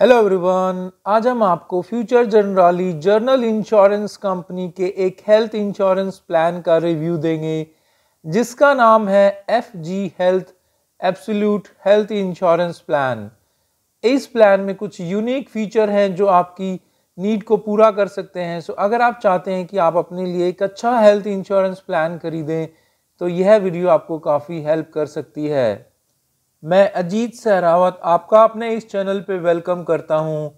hello everyone आज हम आपको future Generali general insurance company के एक हेल्थ इंश्योरेंस प्लान का रिव्यू देंगे जिसका नाम है F G health absolute health insurance plan इस प्लान में कुछ यूनिक फीचर हैं जो आपकी नीड को पूरा कर सकते हैं सो अगर आप चाहते हैं कि आप अपने लिए एक अच्छा हेल्थ इंश्योरेंस प्लान खरीदें तो यह वीडियो आपको काफ़ी हेल्प कर सकती है मैं अजीत सहरावत आपका अपने इस चैनल पे वेलकम करता हूँ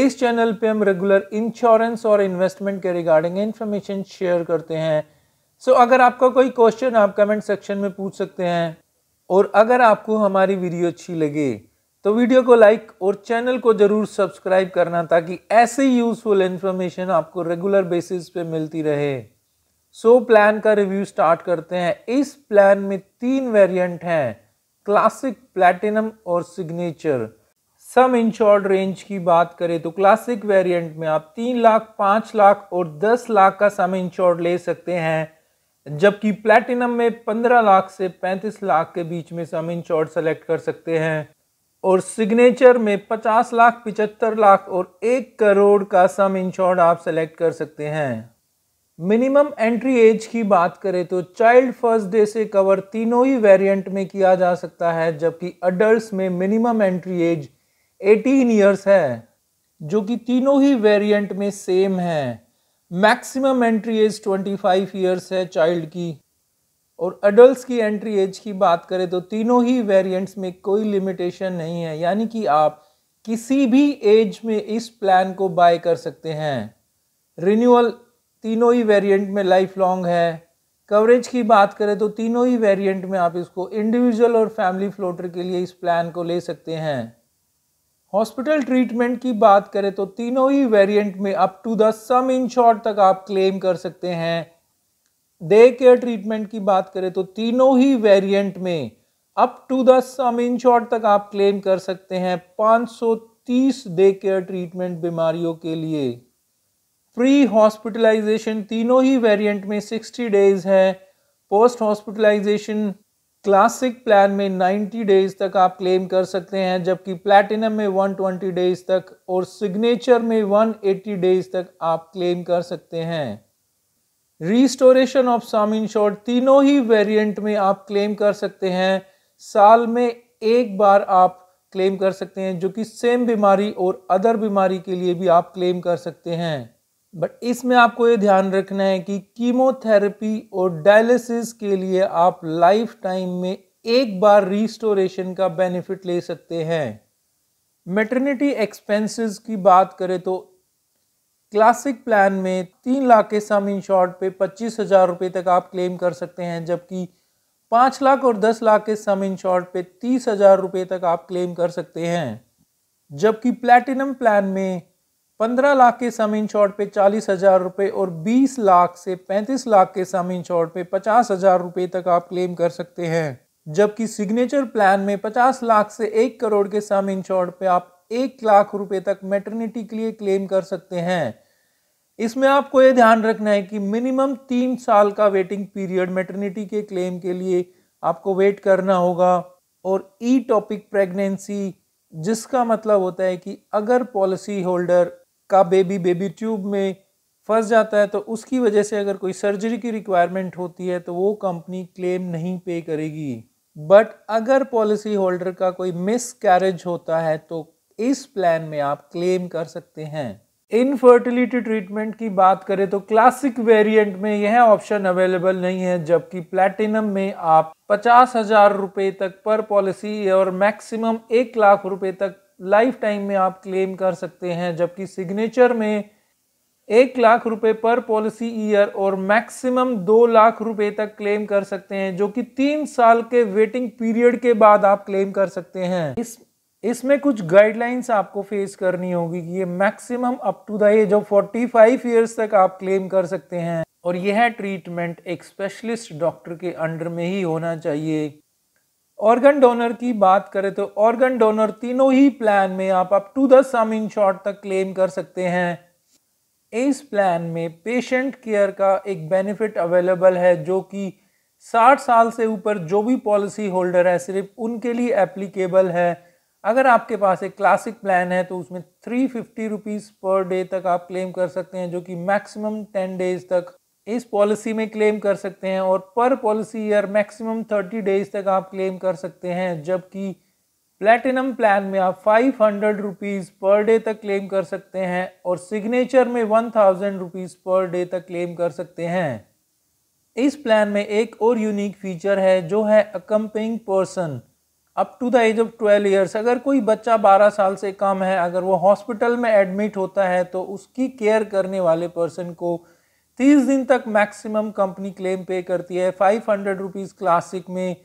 इस चैनल पे हम रेगुलर इंश्योरेंस और इन्वेस्टमेंट के रिगार्डिंग इन्फॉर्मेशन शेयर करते हैं सो so, अगर आपका कोई क्वेश्चन आप कमेंट सेक्शन में पूछ सकते हैं और अगर आपको हमारी वीडियो अच्छी लगे तो वीडियो को लाइक और चैनल को ज़रूर सब्सक्राइब करना ताकि ऐसे यूज़फुल इन्फॉर्मेशन आपको रेगुलर बेसिस पे मिलती रहे सो so, प्लान का रिव्यू स्टार्ट करते हैं इस प्लान में तीन वेरिएंट हैं क्लासिक प्लैटिनम और सिग्नेचर सम इंश्योर्ड रेंज की बात करें तो क्लासिक वेरिएंट में आप तीन लाख पाँच लाख और दस लाख का सम इंश्योर्ड ले सकते हैं जबकि प्लैटिनम में पंद्रह लाख से पैंतीस लाख के बीच में सम इंश्योर्ड सेलेक्ट कर सकते हैं और सिग्नेचर में पचास लाख पिचहत्तर लाख और एक करोड़ का सम इंश्योर्ड आप सेलेक्ट कर सकते हैं मिनिमम एंट्री एज की बात करें तो चाइल्ड फर्स्ट डे से कवर तीनों ही वेरिएंट में किया जा सकता है जबकि अडल्ट में मिनिमम एंट्री एज 18 इयर्स है जो कि तीनों ही वेरिएंट में सेम है मैक्सिमम एंट्री एज 25 इयर्स है चाइल्ड की और अडल्ट की एंट्री एज की बात करें तो तीनों ही वेरिएंट्स में कोई लिमिटेशन नहीं है यानी कि आप किसी भी एज में इस प्लान को बाय कर सकते हैं रिन्यूअल तीनों ही वेरिएंट में लाइफ लॉन्ग है कवरेज की बात करें तो तीनों ही वेरिएंट में आप इसको इंडिविजुअल और फैमिली फ्लोटर के लिए इस प्लान को ले सकते हैं हॉस्पिटल ट्रीटमेंट की बात करें तो तीनों ही वेरिएंट में up to the sum insured तक आप क्लेम कर सकते हैं डे केयर ट्रीटमेंट की बात करें तो तीनों ही वेरिएंट में up to the sum insured तक आप क्लेम कर सकते हैं 530 डे केयर ट्रीटमेंट बीमारियों के लिए प्री हॉस्पिटलाइजेशन तीनों ही वेरिएंट में 60 डेज है पोस्ट हॉस्पिटलाइजेशन क्लासिक प्लान में 90 डेज तक आप क्लेम कर सकते हैं जबकि प्लैटिनम में 120 डेज तक और सिग्नेचर में 180 डेज तक आप क्लेम कर सकते हैं रिस्टोरेशन ऑफ साम इन शॉर्ट तीनों ही वेरिएंट में आप क्लेम कर सकते हैं साल में एक बार आप क्लेम कर सकते हैं जो कि सेम बीमारी और अदर बीमारी के लिए भी आप क्लेम कर सकते हैं बट इसमें आपको ये ध्यान रखना है कि कीमोथेरेपी और डायलिसिस के लिए आप लाइफ टाइम में एक बार रिस्टोरेशन का बेनिफिट ले सकते हैं मेटर्निटी एक्सपेंसेस की बात करें तो क्लासिक प्लान में तीन लाख के सम इन शॉर्ट पे पच्चीस हज़ार रुपये तक आप क्लेम कर सकते हैं जबकि पाँच लाख और दस लाख के सम इन शॉर्ट पे तीस हज़ार रुपये तक आप क्लेम कर सकते हैं जबकि प्लैटिनम प्लान में पंद्रह लाख के सम शॉर्ट पे चालीस हज़ार रुपये और बीस लाख से पैंतीस लाख के सम शॉर्ट पे पचास हज़ार रुपये तक आप क्लेम कर सकते हैं जबकि सिग्नेचर प्लान में पचास लाख से एक करोड़ के सम शॉर्ट पे आप एक लाख रुपए तक मेटर्निटी के लिए क्लेम कर सकते हैं इसमें आपको ये ध्यान रखना है कि मिनिमम तीन साल का वेटिंग पीरियड मेटर्निटी के क्लेम के लिए आपको वेट करना होगा और ई टॉपिक प्रेगनेंसी जिसका मतलब होता है कि अगर पॉलिसी होल्डर का बेबी बेबी ट्यूब में फंस जाता है तो उसकी वजह से अगर कोई सर्जरी की रिक्वायरमेंट होती है तो वो कंपनी क्लेम नहीं पे करेगी बट अगर पॉलिसी होल्डर का कोई मिस कैरेज होता है तो इस प्लान में आप क्लेम कर सकते हैं इनफर्टिलिटी ट्रीटमेंट की बात करें तो क्लासिक वेरिएंट में यह ऑप्शन अवेलेबल नहीं है जबकि प्लैटिनम में आप पचास हजार रुपये तक पर पॉलिसी और मैक्सिमम एक लाख रुपए तक लाइफ टाइम में आप क्लेम कर सकते हैं जबकि सिग्नेचर में एक लाख रुपए पर पॉलिसी ईयर और मैक्सिमम दो लाख रुपए तक क्लेम कर सकते हैं जो कि तीन साल के वेटिंग पीरियड के बाद आप क्लेम कर सकते हैं इस इसमें कुछ गाइडलाइंस आपको फेस करनी होगी कि ये maximum up to the age of five years तक आप क्लेम कर सकते हैं और यह ट्रीटमेंट एक स्पेशलिस्ट डॉक्टर के अंडर में ही होना चाहिए ऑर्गन डोनर की बात करें तो ऑर्गन डोनर तीनों ही प्लान में आप up to the sum insured तक क्लेम कर सकते हैं इस प्लान में पेशेंट केयर का एक बेनिफिट अवेलेबल है जो कि 60 साल से ऊपर जो भी पॉलिसी होल्डर है सिर्फ उनके लिए एप्लीकेबल है अगर आपके पास एक क्लासिक प्लान है तो उसमें three fifty rupees per day तक आप क्लेम कर सकते हैं जो कि मैक्सिमम टेन डेज तक इस पॉलिसी में क्लेम कर सकते हैं और per policy year maximum thirty days तक आप क्लेम कर सकते हैं जबकि प्लेटिनम प्लान में आप five hundred rupees per day तक क्लेम कर सकते हैं और सिग्नेचर में one thousand rupees per day तक क्लेम कर सकते हैं इस प्लान में एक और यूनिक फीचर है जो है accompanying person up to the age of twelve years अगर कोई बच्चा बारह साल से कम है अगर वो हॉस्पिटल में एडमिट होता है तो उसकी केयर करने वाले पर्सन को तीस दिन तक मैक्सिमम कंपनी क्लेम पे करती है फाइव हंड्रेड रुपीज़ क्लासिक में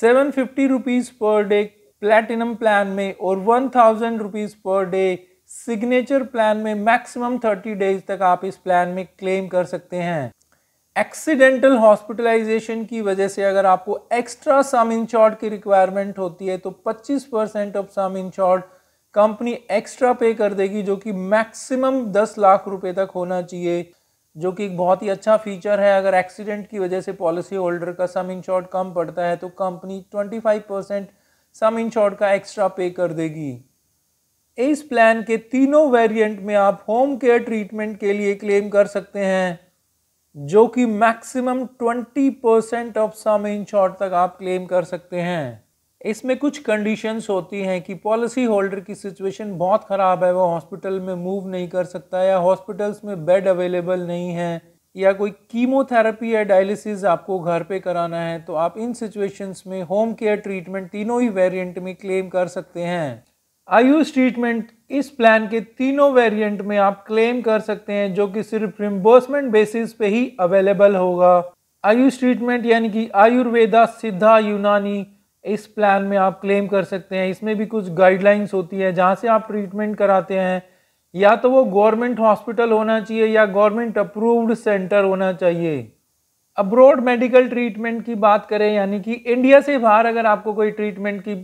seven fifty rupees per day platinum plan में और one thousand rupees per day signature plan में मैक्सिमम थर्टी डेज तक आप इस प्लान में क्लेम कर सकते हैं एक्सीडेंटल हॉस्पिटलाइजेशन की वजह से अगर आपको एक्स्ट्रा सम इंश्योर्ड की रिक्वायरमेंट होती है तो 25 percent of sum insured company extra pay कर देगी जो कि मैक्सिमम 10 लाख रुपए तक होना चाहिए जो कि एक बहुत ही अच्छा फीचर है अगर एक्सीडेंट की वजह से पॉलिसी होल्डर का सम इन शॉर्ट कम पड़ता है तो company 25 percent sum insured का एक्स्ट्रा पे कर देगी इस प्लान के तीनों वेरिएंट में आप होम केयर ट्रीटमेंट के लिए क्लेम कर सकते हैं जो कि maximum 20 percent of sum insured तक आप क्लेम कर सकते हैं इसमें कुछ कंडीशंस होती हैं कि पॉलिसी होल्डर की सिचुएशन बहुत ख़राब है वो हॉस्पिटल में मूव नहीं कर सकता या हॉस्पिटल्स में बेड अवेलेबल नहीं है या कोई कीमोथेरेपी या डायलिसिस आपको घर पे कराना है तो आप इन सिचुएशंस में होम केयर ट्रीटमेंट तीनों ही वेरिएंट में क्लेम कर सकते हैं आयुष ट्रीटमेंट इस प्लान के तीनों वेरिएंट में आप क्लेम कर सकते हैं जो कि सिर्फ रिम्बर्समेंट बेसिस पे ही अवेलेबल होगा आयुष ट्रीटमेंट यानी कि आयुर्वेदा सिद्धा यूनानी इस प्लान में आप क्लेम कर सकते हैं इसमें भी कुछ गाइडलाइंस होती है जहाँ से आप ट्रीटमेंट कराते हैं या तो वो गवर्नमेंट हॉस्पिटल होना चाहिए या गवर्नमेंट अप्रूव्ड सेंटर होना चाहिए अब्रोड मेडिकल ट्रीटमेंट की बात करें यानी कि इंडिया से बाहर अगर आपको कोई ट्रीटमेंट की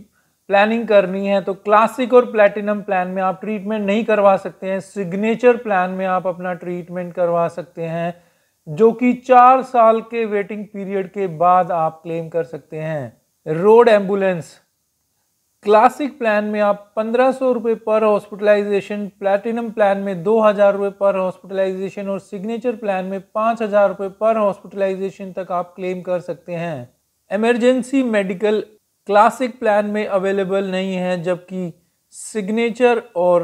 प्लानिंग करनी है तो क्लासिक और प्लेटिनम प्लान में आप ट्रीटमेंट नहीं करवा सकते हैं सिग्नेचर प्लान में आप अपना ट्रीटमेंट करवा सकते हैं जो कि चार साल के वेटिंग पीरियड के बाद आप क्लेम कर सकते हैं रोड एम्बुलेंस क्लासिक प्लान में आप पंद्रह सौ रुपये पर हॉस्पिटलाइजेशन प्लैटिनम प्लान में दो हज़ार रुपये पर हॉस्पिटलाइजेशन और सिग्नेचर प्लान में पाँच हज़ार रुपये पर हॉस्पिटलाइजेशन तक आप क्लेम कर सकते हैं एमरजेंसी मेडिकल क्लासिक प्लान में अवेलेबल नहीं है जबकि सिग्नेचर और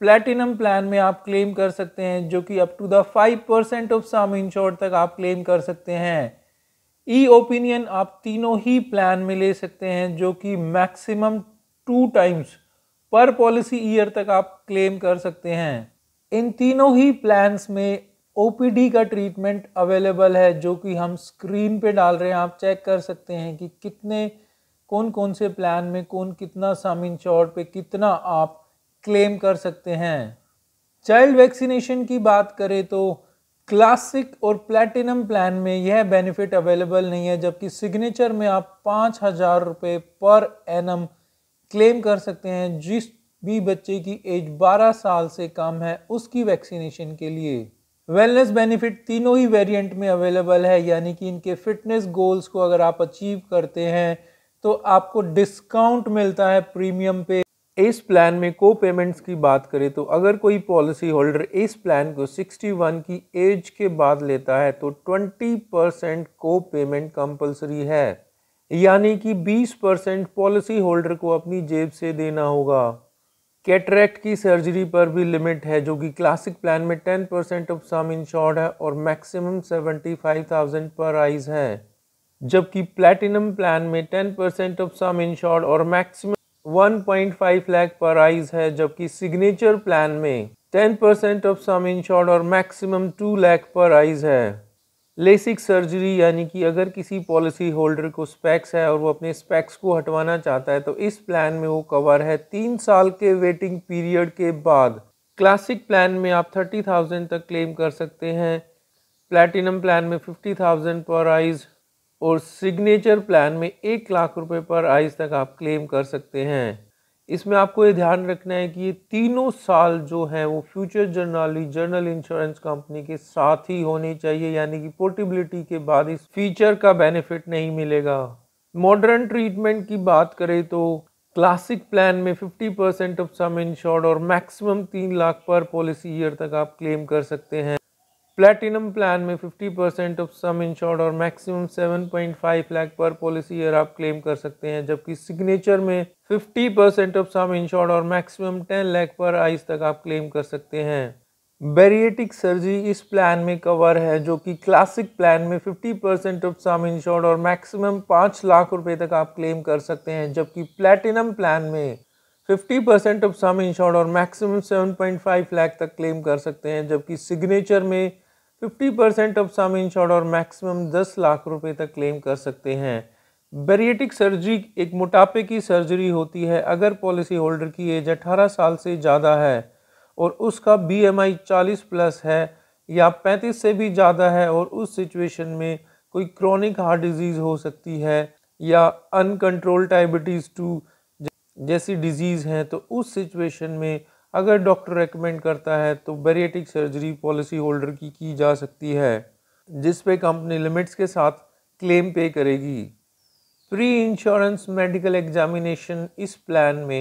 प्लैटिनम प्लान में आप क्लेम कर सकते हैं जो कि up to the five percent of sum insure तक आप क्लेम कर सकते हैं ई e ओपिनियन आप तीनों ही प्लान में ले सकते हैं जो कि maximum two times per policy year तक आप क्लेम कर सकते हैं इन तीनों ही प्लान्स में ओ का ट्रीटमेंट अवेलेबल है जो कि हम स्क्रीन पे डाल रहे हैं आप चेक कर सकते हैं कि कितने कौन कौन से प्लान में कौन कितना सम शॉर्ट पे कितना आप क्लेम कर सकते हैं चाइल्ड वैक्सीनेशन की बात करें तो क्लासिक और प्लैटिनम प्लान में यह बेनिफिट अवेलेबल नहीं है जबकि सिग्नेचर में आप पाँच हज़ार रुपये पर एन क्लेम कर सकते हैं जिस भी बच्चे की एज 12 साल से कम है उसकी वैक्सीनेशन के लिए वेलनेस बेनिफिट तीनों ही वेरिएंट में अवेलेबल है यानी कि इनके फिटनेस गोल्स को अगर आप अचीव करते हैं तो आपको डिस्काउंट मिलता है प्रीमियम पे इस प्लान में को पेमेंट्स की बात करें तो अगर कोई पॉलिसी होल्डर इस प्लान को 61 की एज के बाद लेता है तो 20 परसेंट को पेमेंट कंपलसरी है यानी कि 20 परसेंट पॉलिसी होल्डर को अपनी जेब से देना होगा कैटरेक्ट की सर्जरी पर भी लिमिट है जो कि क्लासिक प्लान में 10 परसेंट ऑफ सम इंश्योर्ड है और मैक्सिमम 75,000 पर आइज है जबकि प्लेटिनम प्लान में 10 परसेंट ऑफ सम इंश्योर्ड और मैक्सिमम 1.5 लाख पर आइज है जबकि सिग्नेचर प्लान में 10 परसेंट ऑफ सम इंश्योर्ड और मैक्सिमम 2 लाख पर आइज है लेसिक सर्जरी यानी कि अगर किसी पॉलिसी होल्डर को स्पेक्स है और वो अपने स्पेक्स को हटवाना चाहता है तो इस प्लान में वो कवर है तीन साल के वेटिंग पीरियड के बाद क्लासिक प्लान में आप थर्टी थाउजेंड तक क्लेम कर सकते हैं प्लैटिनम प्लान में फिफ्टी थाउजेंड पर आइज़ और सिग्नेचर प्लान में एक लाख रुपए पर आइज तक आप क्लेम कर सकते हैं इसमें आपको ये ध्यान रखना है कि ये तीनों साल जो हैं वो future Generali general insurance company के साथ ही होने चाहिए यानी कि पोर्टेबिलिटी के बाद इस फीचर का बेनिफिट नहीं मिलेगा मॉडर्न ट्रीटमेंट की बात करें तो क्लासिक प्लान में 50 परसेंट ऑफ सम इंश्योर्ड और मैक्सिमम तीन लाख पर पॉलिसी ईयर तक आप क्लेम कर सकते हैं प्लेटिनम प्लान में 50 परसेंट ऑफ सम इंश्योर्ड और maximum 7.5 lakh per policy year आप क्लेम कर सकते हैं जबकि सिग्नेचर में 50 परसेंट ऑफ सम इंश्योर्ड और मैक्सिमम 10 लाख पर आइस तक आप क्लेम कर सकते हैं बेरिएटिक सर्जरी इस प्लान में कवर है जो कि क्लासिक प्लान में 50 परसेंट ऑफ सम इंश्योर्ड और मैक्सिमम 5 लाख रुपए तक आप क्लेम कर सकते हैं जबकि प्लेटिनम प्लान में 50 परसेंट ऑफ सम इंश्योर्ड और मैक्सिमम 7.5 लाख तक क्लेम कर सकते हैं जबकि सिग्नेचर में fifty percent of sum insured और मैक्सिमम दस लाख रुपए तक क्लेम कर सकते हैं बेरिएटिक सर्जरी एक मोटापे की सर्जरी होती है अगर पॉलिसी होल्डर की एज 18 साल से ज़्यादा है और उसका बीएमआई 40 प्लस है या 35 से भी ज़्यादा है और उस सिचुएशन में कोई क्रॉनिक हार्ट डिजीज़ हो सकती है या अनकंट्रोल डायबिटीज़ टू जैसी डिजीज़ हैं तो उस सिचुएशन में अगर डॉक्टर रेकमेंड करता है तो बेरिएटिक सर्जरी पॉलिसी होल्डर की की जा सकती है जिस पे कंपनी लिमिट्स के साथ क्लेम पे करेगी प्री इंश्योरेंस मेडिकल एग्जामिनेशन इस प्लान में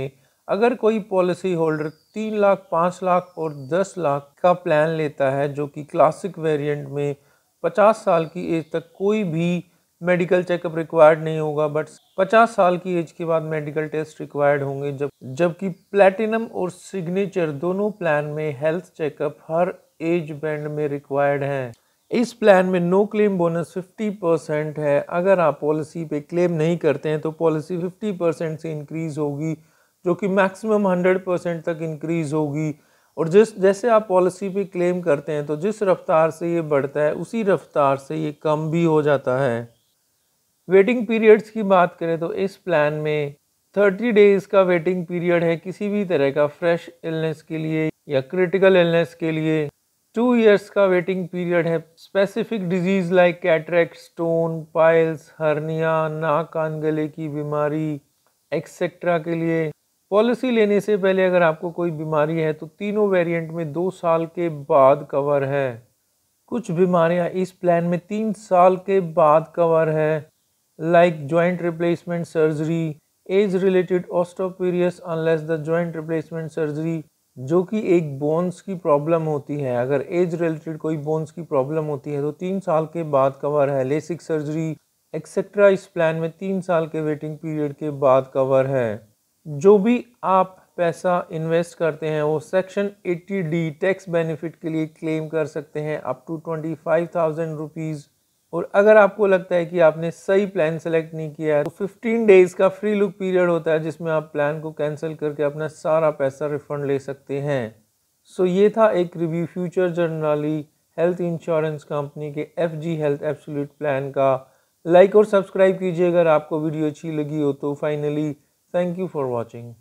अगर कोई पॉलिसी होल्डर तीन लाख पाँच लाख और दस लाख का प्लान लेता है जो कि क्लासिक वेरिएंट में पचास साल की एज तक कोई भी मेडिकल चेकअप रिक्वायर्ड नहीं होगा बट पचास साल की एज के बाद मेडिकल टेस्ट रिक्वायर्ड होंगे जब जबकि प्लेटिनम और सिग्नेचर दोनों प्लान में हेल्थ चेकअप हर एज बैंड में रिक्वायर्ड हैं इस प्लान में नो क्लेम बोनस 50 परसेंट है अगर आप पॉलिसी पे क्लेम नहीं करते हैं तो पॉलिसी 50 परसेंट से इंक्रीज़ होगी जो कि मैक्सिमम 100 परसेंट तक इंक्रीज़ होगी और जिस जैसे आप पॉलिसी पे क्लेम करते हैं तो जिस रफ्तार से ये बढ़ता है उसी रफ्तार से ये कम भी हो जाता है वेटिंग पीरियड्स की बात करें तो इस प्लान में 30 डेज़ का वेटिंग पीरियड है किसी भी तरह का फ्रेश इलनेस के लिए या क्रिटिकल इलनेस के लिए टू इयर्स का वेटिंग पीरियड है specific disease like cataract stone piles hernia नाक कान गले की बीमारी एक्सेट्रा के लिए पॉलिसी लेने से पहले अगर आपको कोई बीमारी है तो तीनों वेरिएंट में दो साल के बाद कवर है कुछ बीमारियां इस प्लान में तीन साल के बाद कवर है like joint replacement surgery, age related osteoporosis unless the joint replacement surgery जो कि एक बोन्स की प्रॉब्लम होती है अगर एज रिलेटेड कोई बोन्स की प्रॉब्लम होती है तो तीन साल के बाद कवर है लेसिक सर्जरी एक्सेट्रा इस प्लान में तीन साल के वेटिंग पीरियड के बाद कवर है जो भी आप पैसा इन्वेस्ट करते हैं वो सेक्शन 80 डी टैक्स बेनिफिट के लिए क्लेम कर सकते हैं up to twenty five thousand rupees और अगर आपको लगता है कि आपने सही प्लान सेलेक्ट नहीं किया है तो 15 डेज का फ्री लुक पीरियड होता है जिसमें आप प्लान को कैंसिल करके अपना सारा पैसा रिफंड ले सकते हैं सो so ये था एक review Future Generali health insurance company के F G health absolute plan का लाइक और सब्सक्राइब कीजिए अगर आपको वीडियो अच्छी लगी हो तो finally thank you for watching